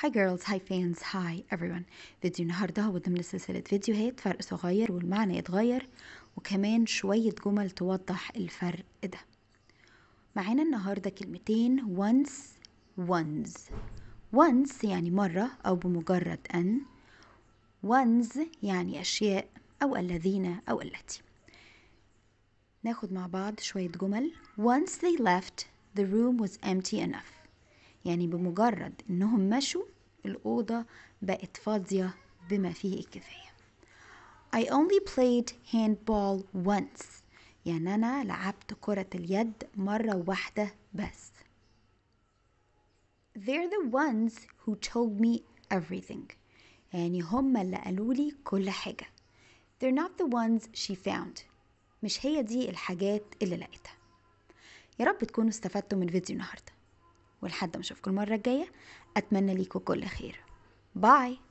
هاي جيرلز هاي فانز هاي ون فيديو النهارده هو ضمن سلسلة فيديوهات فرق صغير والمعنى يتغير وكمان شوية جمل توضح الفرق ده معانا النهاردة كلمتين once once once يعني مرة أو بمجرد أن ones يعني أشياء أو الذين أو التي ناخد مع بعض شوية جمل once they left the room was empty enough يعني بمجرد انهم مشوا الأوضة بقت فاضية بما فيه الكفاية I only played handball once يعني أنا لعبت كرة اليد مرة واحدة بس They're the ones who told me everything يعني هم اللي قالوا لي كل حاجة They're not the ones she found مش هي دي الحاجات اللي لقيتها يا رب تكونوا استفدتوا من فيديو النهارده ولحد ما اشوفكم المره الجايه اتمنى ليكم كل خير باي